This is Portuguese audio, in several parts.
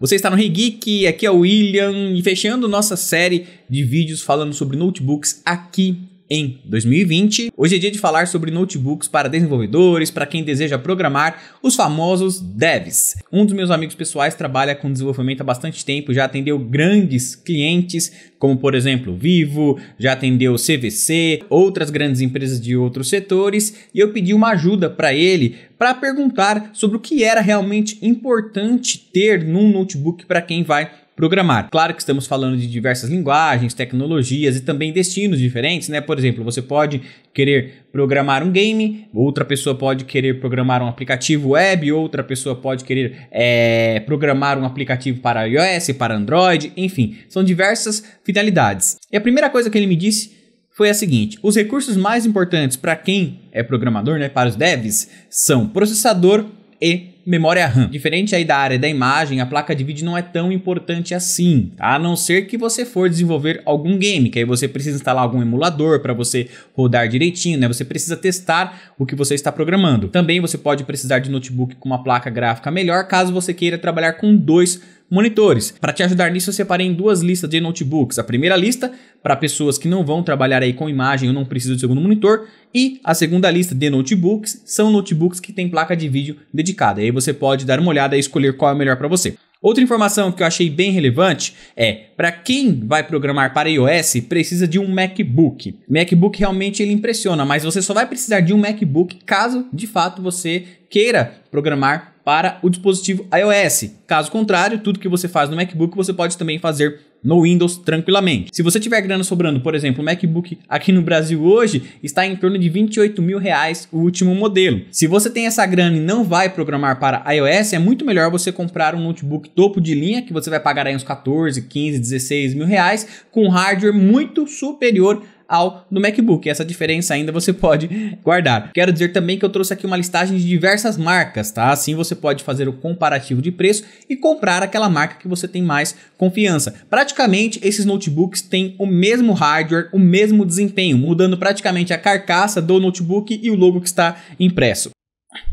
Você está no Hey Geek, aqui é o William, e fechando nossa série de vídeos falando sobre notebooks aqui em 2020. Hoje é dia de falar sobre notebooks para desenvolvedores, para quem deseja programar, os famosos devs. Um dos meus amigos pessoais trabalha com desenvolvimento há bastante tempo, já atendeu grandes clientes, como por exemplo Vivo, já atendeu CVC, outras grandes empresas de outros setores, e eu pedi uma ajuda para ele para perguntar sobre o que era realmente importante ter num notebook para quem vai programar. Claro que estamos falando de diversas linguagens, tecnologias e também destinos diferentes, né? Por exemplo, você pode querer programar um game, outra pessoa pode querer programar um aplicativo web, outra pessoa pode querer é, programar um aplicativo para iOS, para Android, enfim, são diversas finalidades. E a primeira coisa que ele me disse foi a seguinte: os recursos mais importantes para quem é programador, né, para os devs, são processador e memória RAM. Hum. Diferente aí da área da imagem, a placa de vídeo não é tão importante assim, tá? a não ser que você for desenvolver algum game, que aí você precisa instalar algum emulador para você rodar direitinho, né? Você precisa testar o que você está programando. Também você pode precisar de notebook com uma placa gráfica melhor, caso você queira trabalhar com dois monitores. Para te ajudar nisso, eu separei em duas listas de notebooks. A primeira lista para pessoas que não vão trabalhar aí com imagem ou não precisam de segundo monitor, e a segunda lista de notebooks são notebooks que tem placa de vídeo dedicada. aí você pode dar uma olhada e escolher qual é o melhor para você. Outra informação que eu achei bem relevante é para quem vai programar para iOS precisa de um MacBook. MacBook realmente ele impressiona, mas você só vai precisar de um MacBook caso de fato você queira programar para o dispositivo iOS. Caso contrário, tudo que você faz no MacBook você pode também fazer no Windows tranquilamente. Se você tiver grana sobrando, por exemplo, o MacBook aqui no Brasil hoje está em torno de 28 mil reais o último modelo. Se você tem essa grana e não vai programar para iOS, é muito melhor você comprar um notebook topo de linha que você vai pagar aí uns 14, 15, 16 mil reais com hardware muito superior ao do MacBook. Essa diferença ainda você pode guardar. Quero dizer também que eu trouxe aqui uma listagem de diversas marcas, tá? Assim você pode fazer o comparativo de preço e comprar aquela marca que você tem mais confiança. Praticamente esses notebooks têm o mesmo hardware, o mesmo desempenho, mudando praticamente a carcaça do notebook e o logo que está impresso.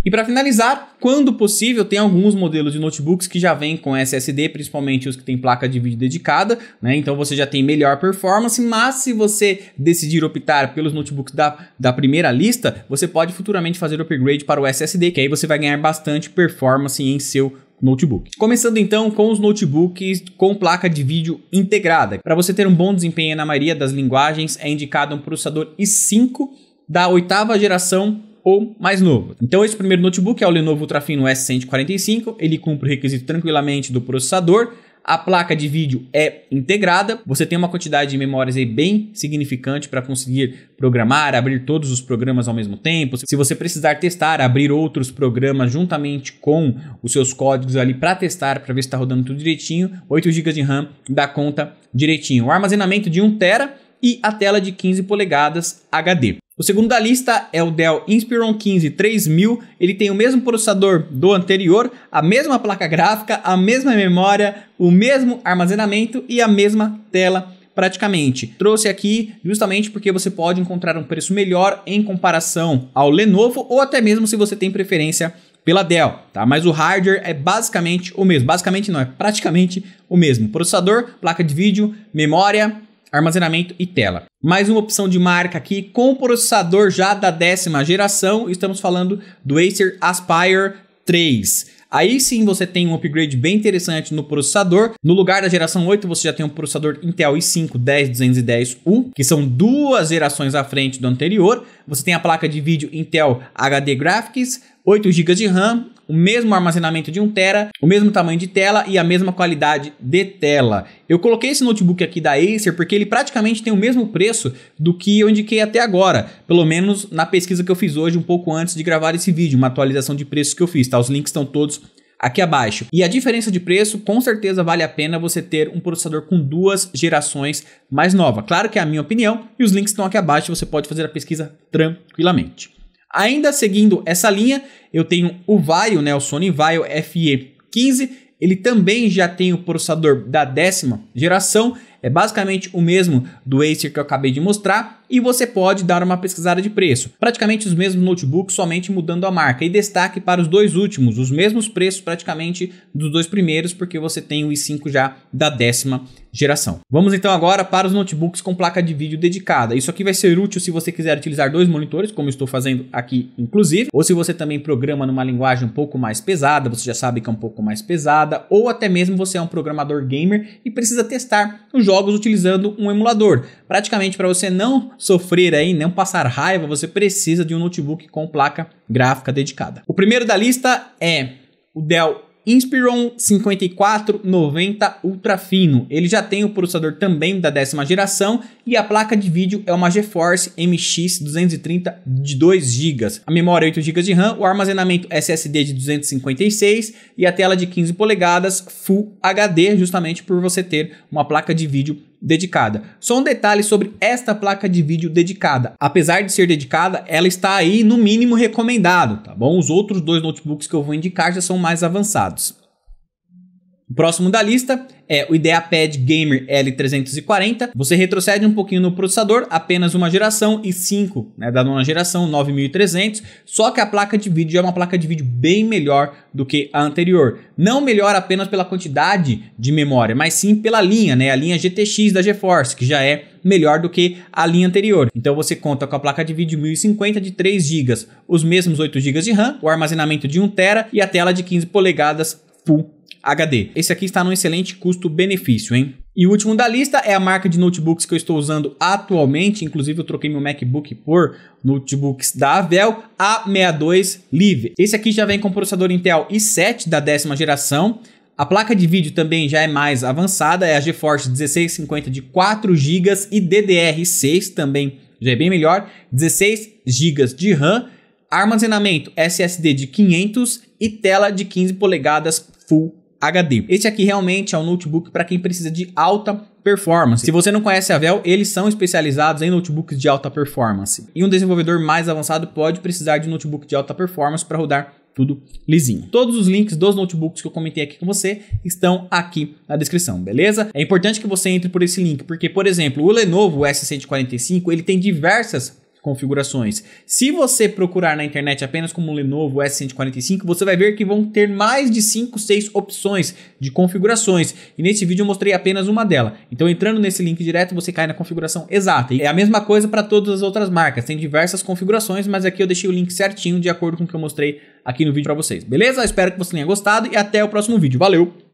E para finalizar, quando possível, tem alguns modelos de notebooks que já vêm com SSD, principalmente os que têm placa de vídeo dedicada, né? Então você já tem melhor performance, mas se você decidir optar pelos notebooks da, da primeira lista, você pode futuramente fazer o upgrade para o SSD, que aí você vai ganhar bastante performance em seu notebook. Começando então com os notebooks com placa de vídeo integrada. Para você ter um bom desempenho na maioria das linguagens, é indicado um processador i5 da oitava geração ou mais novo. Então esse primeiro notebook é o Lenovo Ultrafino S145, ele cumpre o requisito tranquilamente do processador, a placa de vídeo é integrada, você tem uma quantidade de memórias aí bem significante para conseguir programar, abrir todos os programas ao mesmo tempo. Se você precisar testar, abrir outros programas juntamente com os seus códigos ali para testar, para ver se está rodando tudo direitinho, 8 GB de RAM dá conta direitinho. O armazenamento de 1 TB e a tela de 15 polegadas HD. O segundo da lista é o Dell Inspiron 15 3000. Ele tem o mesmo processador do anterior, a mesma placa gráfica, a mesma memória, o mesmo armazenamento e a mesma tela praticamente. Trouxe aqui justamente porque você pode encontrar um preço melhor em comparação ao Lenovo ou até mesmo se você tem preferência pela Dell, tá? Mas o hardware é basicamente o mesmo. Basicamente não, é praticamente o mesmo. Processador, placa de vídeo, memória, armazenamento e tela. Mais uma opção de marca aqui com processador já da décima geração, estamos falando do Acer Aspire 3. Aí sim você tem um upgrade bem interessante no processador. No lugar da geração 8, você já tem um processador Intel i5 10210U, que são duas gerações à frente do anterior. Você tem a placa de vídeo Intel HD Graphics, 8 GB de RAM o mesmo armazenamento de 1 tera, o mesmo tamanho de tela e a mesma qualidade de tela. Eu coloquei esse notebook aqui da Acer porque ele praticamente tem o mesmo preço do que eu indiquei até agora, pelo menos na pesquisa que eu fiz hoje um pouco antes de gravar esse vídeo, uma atualização de preços que eu fiz, tá? Os links estão todos aqui abaixo. E a diferença de preço, com certeza vale a pena você ter um processador com duas gerações mais nova. Claro que é a minha opinião e os links estão aqui abaixo, você pode fazer a pesquisa tranquilamente. Ainda seguindo essa linha, eu tenho o Vaio, né, o Sony Vaio FE15, ele também já tem o processador da décima geração, é basicamente o mesmo do Acer que eu acabei de mostrar, e você pode dar uma pesquisada de preço. Praticamente os mesmos notebooks, somente mudando a marca. E destaque para os dois últimos, os mesmos preços praticamente dos dois primeiros, porque você tem o i5 já da décima geração. Vamos então agora para os notebooks com placa de vídeo dedicada. Isso aqui vai ser útil se você quiser utilizar dois monitores, como estou fazendo aqui inclusive, ou se você também programa numa linguagem um pouco mais pesada, você já sabe que é um pouco mais pesada, ou até mesmo você é um programador gamer e precisa testar os jogos utilizando um emulador. Praticamente para você não sofrer aí, não passar raiva, você precisa de um notebook com placa gráfica dedicada. O primeiro da lista é o Dell Inspiron 5490 Ultra Fino. Ele já tem o processador também da décima geração e a placa de vídeo é uma GeForce MX 230 de 2 GB. A memória é 8 GB de RAM, o armazenamento SSD de 256 e a tela de 15 polegadas Full HD, justamente por você ter uma placa de vídeo dedicada. Só um detalhe sobre esta placa de vídeo dedicada. Apesar de ser dedicada, ela está aí no mínimo recomendado, tá bom? Os outros dois notebooks que eu vou indicar já são mais avançados. O próximo da lista é o IdeaPad Gamer L340. Você retrocede um pouquinho no processador, apenas uma geração e 5 né, da nona geração, 9300. Só que a placa de vídeo é uma placa de vídeo bem melhor do que a anterior. Não melhor apenas pela quantidade de memória, mas sim pela linha, né, a linha GTX da GeForce, que já é melhor do que a linha anterior. Então você conta com a placa de vídeo 1050 de 3 GB, os mesmos 8 GB de RAM, o armazenamento de 1 TB e a tela de 15 polegadas Full HD. Esse aqui está num excelente custo-benefício, hein? E o último da lista é a marca de notebooks que eu estou usando atualmente, inclusive eu troquei meu MacBook por notebooks da Avel A62 Live. Esse aqui já vem com processador Intel i7 da décima geração, a placa de vídeo também já é mais avançada, é a GeForce 1650 de 4 GB e DDR6 também já é bem melhor, 16 GB de RAM, armazenamento SSD de 500 e tela de 15 polegadas Full HD. Esse aqui realmente é um notebook para quem precisa de alta performance. Se você não conhece a Vel, eles são especializados em notebooks de alta performance. E um desenvolvedor mais avançado pode precisar de um notebook de alta performance para rodar tudo lisinho. Todos os links dos notebooks que eu comentei aqui com você estão aqui na descrição, beleza? É importante que você entre por esse link, porque, por exemplo, o Lenovo S145, ele tem diversas configurações. Se você procurar na internet apenas como Lenovo S145, você vai ver que vão ter mais de 5, 6 opções de configurações. E nesse vídeo eu mostrei apenas uma dela. Então entrando nesse link direto, você cai na configuração exata. E é a mesma coisa para todas as outras marcas. Tem diversas configurações, mas aqui eu deixei o link certinho de acordo com o que eu mostrei aqui no vídeo para vocês. Beleza? espero que você tenha gostado e até o próximo vídeo. Valeu!